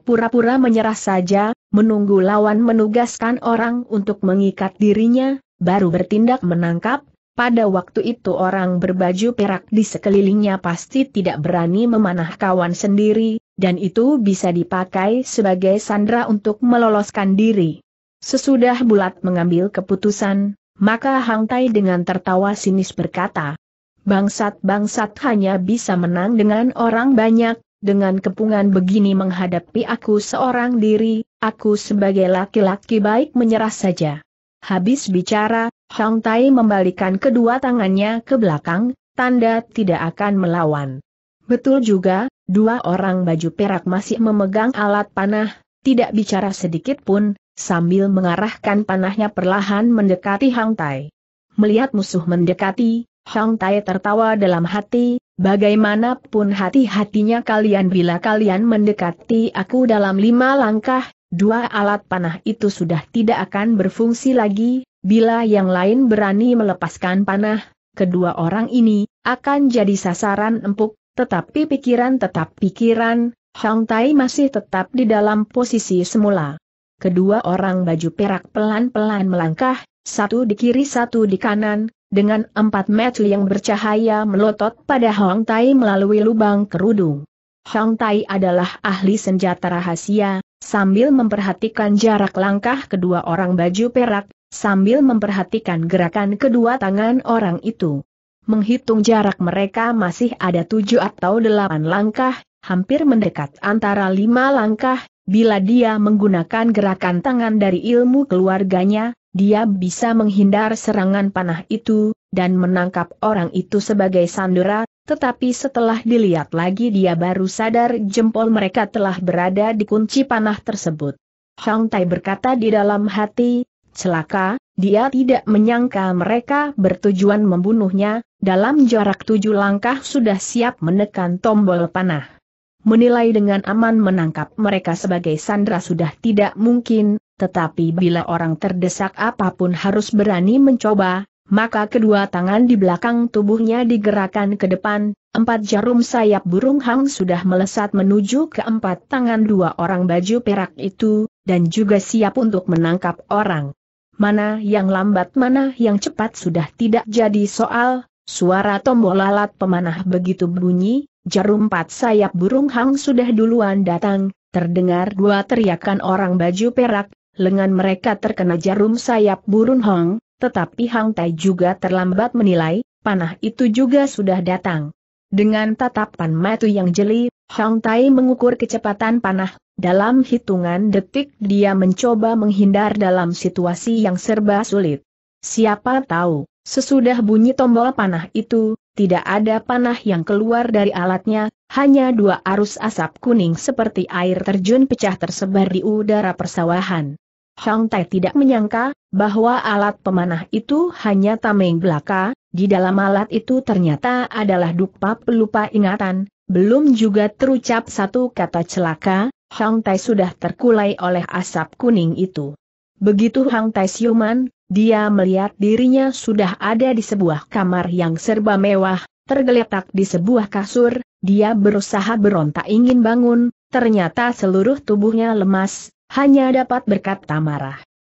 pura-pura menyerah saja, menunggu lawan menugaskan orang untuk mengikat dirinya, baru bertindak menangkap, pada waktu itu orang berbaju perak di sekelilingnya pasti tidak berani memanah kawan sendiri, dan itu bisa dipakai sebagai sandra untuk meloloskan diri. Sesudah bulat mengambil keputusan, maka Hang Tai dengan tertawa sinis berkata, Bangsat-bangsat hanya bisa menang dengan orang banyak, dengan kepungan begini menghadapi aku seorang diri, aku sebagai laki-laki baik menyerah saja. Habis bicara, Hang Tai membalikan kedua tangannya ke belakang, tanda tidak akan melawan. Betul juga, dua orang baju perak masih memegang alat panah, tidak bicara sedikit pun, sambil mengarahkan panahnya perlahan mendekati Hang Tai. Melihat musuh mendekati, Hang Tai tertawa dalam hati, bagaimanapun hati-hatinya kalian bila kalian mendekati aku dalam lima langkah, dua alat panah itu sudah tidak akan berfungsi lagi, bila yang lain berani melepaskan panah, kedua orang ini, akan jadi sasaran empuk, tetapi pikiran tetap pikiran, Hang Tai masih tetap di dalam posisi semula. Kedua orang baju perak pelan-pelan melangkah, satu di kiri satu di kanan, dengan empat match yang bercahaya melotot pada Hong Tai melalui lubang kerudung. Hong Tai adalah ahli senjata rahasia, sambil memperhatikan jarak langkah kedua orang baju perak, sambil memperhatikan gerakan kedua tangan orang itu. Menghitung jarak mereka masih ada tujuh atau delapan langkah, hampir mendekat antara lima langkah, Bila dia menggunakan gerakan tangan dari ilmu keluarganya, dia bisa menghindar serangan panah itu, dan menangkap orang itu sebagai sandera, tetapi setelah dilihat lagi dia baru sadar jempol mereka telah berada di kunci panah tersebut. Hang Tai berkata di dalam hati, celaka, dia tidak menyangka mereka bertujuan membunuhnya, dalam jarak tujuh langkah sudah siap menekan tombol panah. Menilai dengan aman menangkap mereka sebagai sandra sudah tidak mungkin, tetapi bila orang terdesak apapun harus berani mencoba, maka kedua tangan di belakang tubuhnya digerakkan ke depan, empat jarum sayap burung hang sudah melesat menuju ke empat tangan dua orang baju perak itu, dan juga siap untuk menangkap orang. Mana yang lambat mana yang cepat sudah tidak jadi soal, suara tombol lalat pemanah begitu bunyi, Jarum empat sayap burung hang sudah duluan datang, terdengar dua teriakan orang baju perak, lengan mereka terkena jarum sayap burung hang, tetapi Hang Tai juga terlambat menilai, panah itu juga sudah datang. Dengan tatapan matu yang jeli, Hang Tai mengukur kecepatan panah, dalam hitungan detik dia mencoba menghindar dalam situasi yang serba sulit. Siapa tahu, sesudah bunyi tombol panah itu, tidak ada panah yang keluar dari alatnya, hanya dua arus asap kuning seperti air terjun pecah tersebar di udara persawahan. Hong Tai tidak menyangka, bahwa alat pemanah itu hanya tameng belaka, di dalam alat itu ternyata adalah dupa pelupa ingatan, belum juga terucap satu kata celaka, Hong Tai sudah terkulai oleh asap kuning itu. Begitu Hang Tai siuman, dia melihat dirinya sudah ada di sebuah kamar yang serba mewah, tergeletak di sebuah kasur, dia berusaha berontak ingin bangun, ternyata seluruh tubuhnya lemas, hanya dapat berkata marah.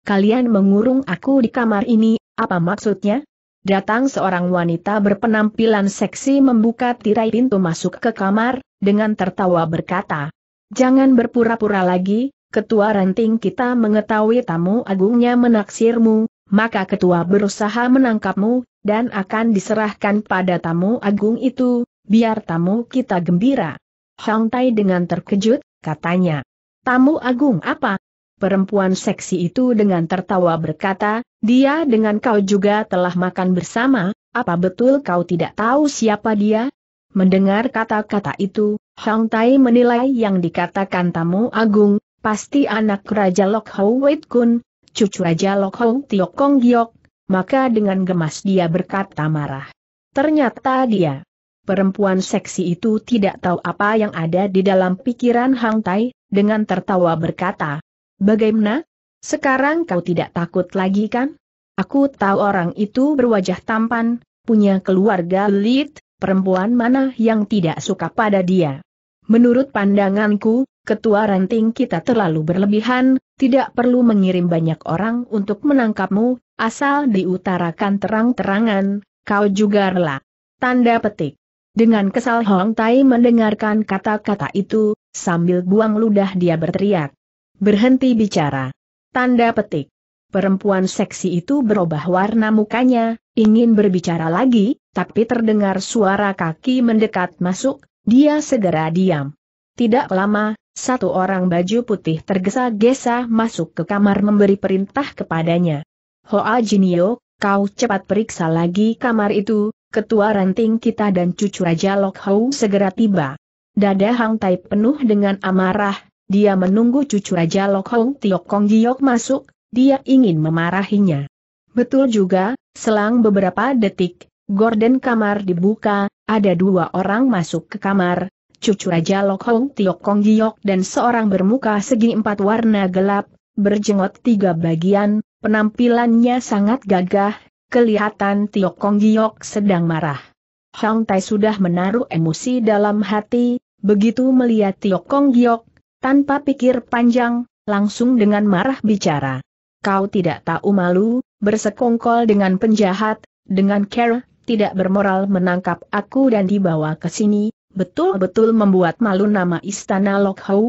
Kalian mengurung aku di kamar ini, apa maksudnya? Datang seorang wanita berpenampilan seksi membuka tirai pintu masuk ke kamar, dengan tertawa berkata, Jangan berpura-pura lagi, ketua ranting kita mengetahui tamu agungnya menaksirmu, maka ketua berusaha menangkapmu, dan akan diserahkan pada tamu agung itu, biar tamu kita gembira. Hang Tai dengan terkejut, katanya. Tamu agung apa? Perempuan seksi itu dengan tertawa berkata, dia dengan kau juga telah makan bersama, apa betul kau tidak tahu siapa dia? Mendengar kata-kata itu, Hang Tai menilai yang dikatakan tamu agung, pasti anak Raja Lok Hau Kun, cucu Raja Lok Hong Tiok Kong Giok, maka dengan gemas dia berkata marah. Ternyata dia, perempuan seksi itu tidak tahu apa yang ada di dalam pikiran Hang Tai, dengan tertawa berkata, Bagaimana? Sekarang kau tidak takut lagi kan? Aku tahu orang itu berwajah tampan, punya keluarga elit, perempuan mana yang tidak suka pada dia. Menurut pandanganku, ketua ranting kita terlalu berlebihan, tidak perlu mengirim banyak orang untuk menangkapmu, asal diutarakan terang-terangan, kau juga rela. Tanda petik. Dengan kesal Hong Tai mendengarkan kata-kata itu, sambil buang ludah dia berteriak. Berhenti bicara. Tanda petik. Perempuan seksi itu berubah warna mukanya, ingin berbicara lagi, tapi terdengar suara kaki mendekat masuk, dia segera diam. Tidak lama, satu orang baju putih tergesa-gesa masuk ke kamar memberi perintah kepadanya. Hoa Jinio, kau cepat periksa lagi kamar itu, ketua ranting kita dan cucu Raja Lok Hou segera tiba. Dada Hang Tai penuh dengan amarah, dia menunggu cucu Raja Lok Hong Tiok Kong Giok masuk, dia ingin memarahinya. Betul juga, selang beberapa detik, Gorden kamar dibuka, ada dua orang masuk ke kamar, cucu Raja Lok Hong Tiok Kong Giok dan seorang bermuka segi empat warna gelap, berjenggot tiga bagian, penampilannya sangat gagah, kelihatan Tiok Kong Giok sedang marah. Hong Tai sudah menaruh emosi dalam hati, begitu melihat Tiok Kong Giok, tanpa pikir panjang, langsung dengan marah bicara. Kau tidak tahu malu, bersekongkol dengan penjahat, dengan care, tidak bermoral menangkap aku dan dibawa ke sini, betul-betul membuat malu nama istana Lok Hou.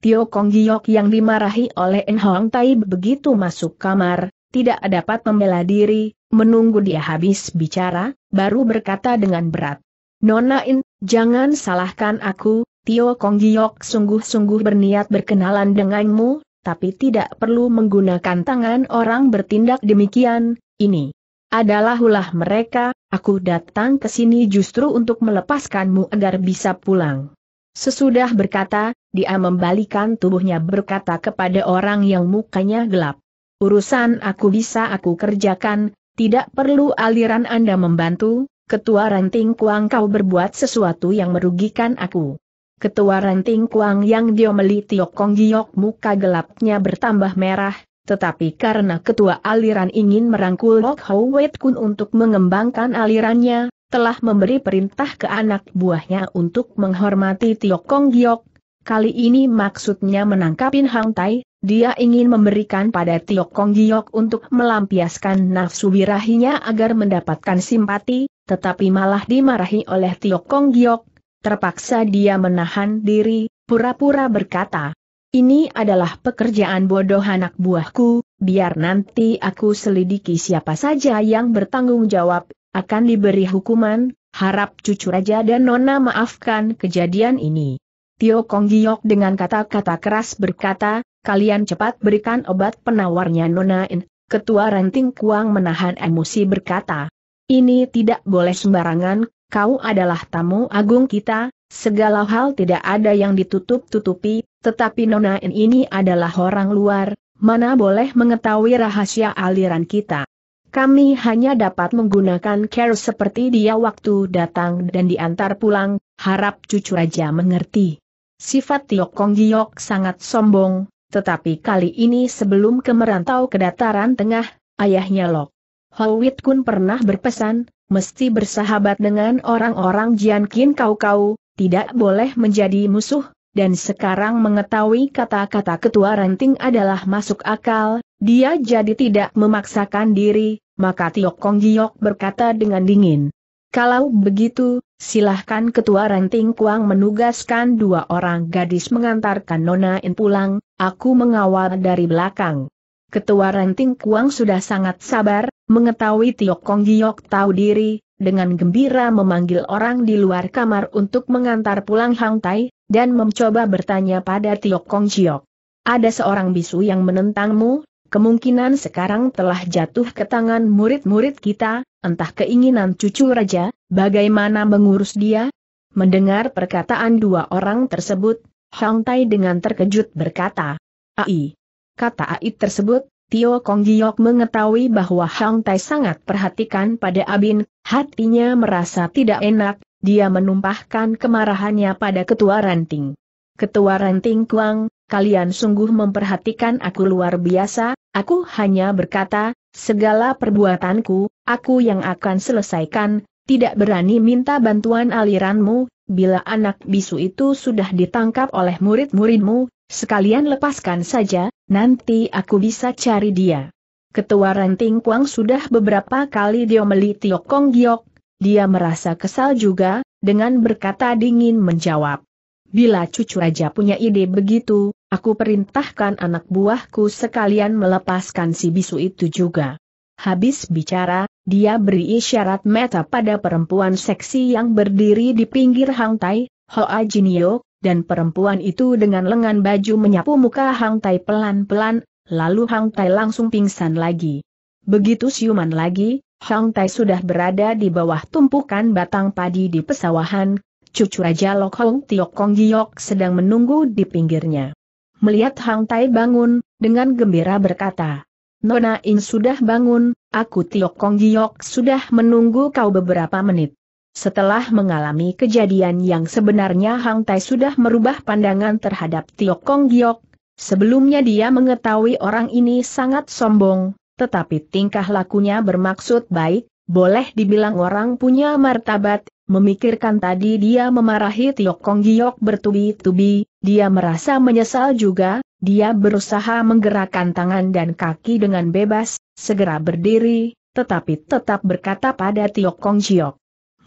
Tio Kong Giok yang dimarahi oleh En Hong Tai begitu masuk kamar, tidak dapat membela diri, menunggu dia habis bicara, baru berkata dengan berat. Nona In, jangan salahkan aku, Tio Kong Giok sungguh-sungguh berniat berkenalan denganmu, tapi tidak perlu menggunakan tangan orang bertindak demikian, ini. Adalah ulah mereka, aku datang ke sini justru untuk melepaskanmu agar bisa pulang. Sesudah berkata, dia membalikan tubuhnya berkata kepada orang yang mukanya gelap. Urusan aku bisa aku kerjakan, tidak perlu aliran Anda membantu, Ketua Ranting Kuang kau berbuat sesuatu yang merugikan aku. Ketua Ranting Kuang yang diomeli Tiokong Giok muka gelapnya bertambah merah, tetapi karena ketua aliran ingin merangkul Lok Hou Wet Kun untuk mengembangkan alirannya, telah memberi perintah ke anak buahnya untuk menghormati Tiok Kong Giok. Kali ini maksudnya menangkapin Hang Tai, dia ingin memberikan pada Tiok Kong Giok untuk melampiaskan nafsu birahinya agar mendapatkan simpati, tetapi malah dimarahi oleh Tiok Kong Giok. Terpaksa dia menahan diri, pura-pura berkata, ini adalah pekerjaan bodoh anak buahku, biar nanti aku selidiki siapa saja yang bertanggung jawab, akan diberi hukuman, harap cucu raja dan nona maafkan kejadian ini. Tio Kong Giok dengan kata-kata keras berkata, kalian cepat berikan obat penawarnya Nona In. Ketua Ranting Kuang menahan emosi berkata, ini tidak boleh sembarangan, kau adalah tamu agung kita, Segala hal tidak ada yang ditutup-tutupi, tetapi Nona In ini adalah orang luar, mana boleh mengetahui rahasia aliran kita. Kami hanya dapat menggunakan care seperti dia waktu datang dan diantar pulang, harap cucu raja mengerti. Sifat Tiok Kong Giok sangat sombong, tetapi kali ini sebelum kemerantau ke dataran tengah, ayahnya Lok. Howit Kun pernah berpesan, mesti bersahabat dengan orang-orang Jiankin kau-kau, tidak boleh menjadi musuh, dan sekarang mengetahui kata-kata ketua ranting adalah masuk akal, dia jadi tidak memaksakan diri, maka Tiok Kong Giok berkata dengan dingin. Kalau begitu, silahkan ketua ranting kuang menugaskan dua orang gadis mengantarkan Nona In pulang, aku mengawal dari belakang. Ketua ranting kuang sudah sangat sabar, mengetahui Tiok Kong Giok tahu diri, dengan gembira memanggil orang di luar kamar untuk mengantar pulang Hang Tai, dan mencoba bertanya pada Tiok Kong Chiok. Ada seorang bisu yang menentangmu, kemungkinan sekarang telah jatuh ke tangan murid-murid kita, entah keinginan cucu raja, bagaimana mengurus dia? Mendengar perkataan dua orang tersebut, Hang Tai dengan terkejut berkata, Ai. Kata Ai tersebut, Tio Kong Giok mengetahui bahwa Hang Tai sangat perhatikan pada Abin, hatinya merasa tidak enak, dia menumpahkan kemarahannya pada Ketua Ranting. Ketua Ranting Kuang, kalian sungguh memperhatikan aku luar biasa, aku hanya berkata, segala perbuatanku, aku yang akan selesaikan, tidak berani minta bantuan aliranmu, bila anak bisu itu sudah ditangkap oleh murid-muridmu, Sekalian lepaskan saja, nanti aku bisa cari dia. Ketua Ranting Kuang sudah beberapa kali diomeli Tiok Kong Giok, dia merasa kesal juga, dengan berkata dingin menjawab. Bila cucu raja punya ide begitu, aku perintahkan anak buahku sekalian melepaskan si bisu itu juga. Habis bicara, dia beri isyarat meta pada perempuan seksi yang berdiri di pinggir hangtai, Hoa Jinio, dan perempuan itu dengan lengan baju menyapu muka Hang Tai pelan-pelan, lalu Hang Tai langsung pingsan lagi. Begitu siuman lagi, Hang Tai sudah berada di bawah tumpukan batang padi di pesawahan, cucu Raja Lok Hong Tiok Kong Giok sedang menunggu di pinggirnya. Melihat Hang Tai bangun, dengan gembira berkata, Nona In sudah bangun, aku Tiok Kong Giok sudah menunggu kau beberapa menit. Setelah mengalami kejadian yang sebenarnya Hang Tai sudah merubah pandangan terhadap Tio Kong Giok, sebelumnya dia mengetahui orang ini sangat sombong, tetapi tingkah lakunya bermaksud baik, boleh dibilang orang punya martabat, memikirkan tadi dia memarahi Tio Kong Giok bertubi-tubi, dia merasa menyesal juga, dia berusaha menggerakkan tangan dan kaki dengan bebas, segera berdiri, tetapi tetap berkata pada Tio Kong Giok.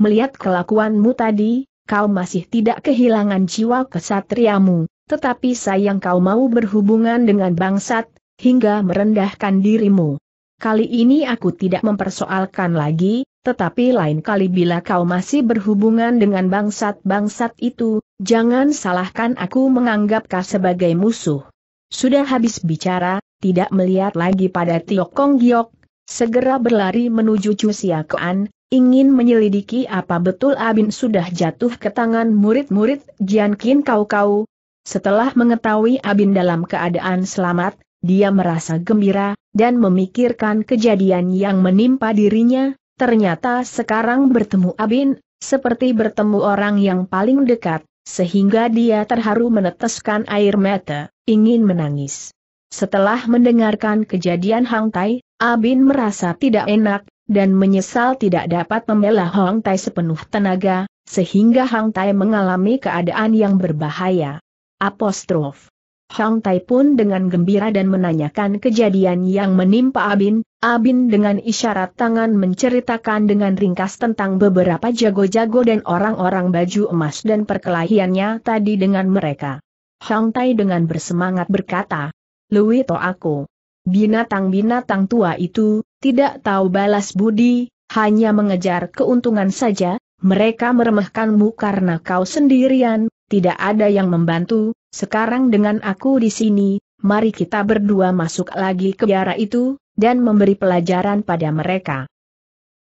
Melihat kelakuanmu tadi, kau masih tidak kehilangan jiwa kesatriamu, tetapi sayang kau mau berhubungan dengan bangsat, hingga merendahkan dirimu. Kali ini aku tidak mempersoalkan lagi, tetapi lain kali bila kau masih berhubungan dengan bangsat-bangsat itu, jangan salahkan aku menganggap kau sebagai musuh. Sudah habis bicara, tidak melihat lagi pada tiokong Giok, segera berlari menuju Cusia ingin menyelidiki apa betul Abin sudah jatuh ke tangan murid-murid Jiankin Kau-Kau. Setelah mengetahui Abin dalam keadaan selamat, dia merasa gembira, dan memikirkan kejadian yang menimpa dirinya, ternyata sekarang bertemu Abin, seperti bertemu orang yang paling dekat, sehingga dia terharu meneteskan air mata, ingin menangis. Setelah mendengarkan kejadian Hang Tai, Abin merasa tidak enak, dan menyesal tidak dapat membela Hong Tai sepenuh tenaga, sehingga Hong Tai mengalami keadaan yang berbahaya. Apostrof. Hong Tai pun dengan gembira dan menanyakan kejadian yang menimpa Abin, Abin dengan isyarat tangan menceritakan dengan ringkas tentang beberapa jago-jago dan orang-orang baju emas dan perkelahiannya tadi dengan mereka. Hong Tai dengan bersemangat berkata, Lui to aku. Binatang-binatang tua itu, tidak tahu balas budi, hanya mengejar keuntungan saja, mereka meremehkanmu karena kau sendirian, tidak ada yang membantu, sekarang dengan aku di sini, mari kita berdua masuk lagi ke biara itu, dan memberi pelajaran pada mereka.